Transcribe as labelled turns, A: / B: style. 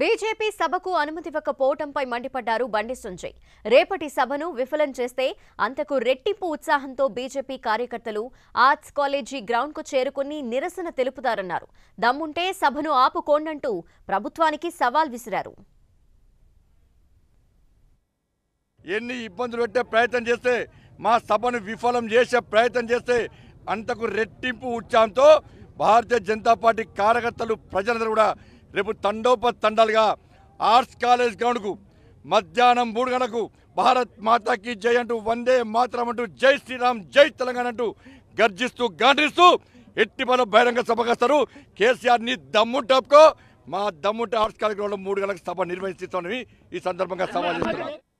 A: BJP సభకు అనుమతివ్వకపోవటంపై మండిపడ్డారు బండి సంజయ్ రేపటి సభను విఫలం చేస్తే అంతకు రెట్టింపు ఉత్సాహంతో బీజేపీ కార్యకర్తలు ఆర్ట్స్ కాలేజీ గ్రౌండ్కు చేరుకుని నిరసన తెలుపుతారన్నారు దమ్ముంటే సభను ఆపుకోండంటూ ప్రభుత్వానికి సవాల్ విసిరారు
B: ఎన్ని ఇబ్బందులు
C: పెట్టే ప్రయత్నం చేస్తే మా సభను విఫలం చేసే ప్రయత్నం చేస్తే అంతకు రెట్టింపు ఉత్సాహంతో భారతీయ జనతా పార్టీ కార్యకర్తలు ప్రజలందరూ కూడా రేపు తండోపతండాలుగా ఆర్ట్స్ కాలేజ్ గ్రౌండ్కు మధ్యాహ్నం మూడు గంటలకు భారత్ మాతాకి జై అంటూ వందే మాత్రం అంటూ జై శ్రీరామ్ జై తెలంగాణ అంటూ గర్జిస్తూ గాండ్రిస్తూ ఎట్టి పనులు బహిరంగ సభకు వస్తారు కేసీఆర్ని దమ్ము టాప్కో మా దమ్ముట ఆర్ట్స్ కాలేజ్ గ్రౌండ్లో మూడు గంటలకు సభ నిర్వహిస్తున్నవి ఈ సందర్భంగా సభ చేస్తున్నాం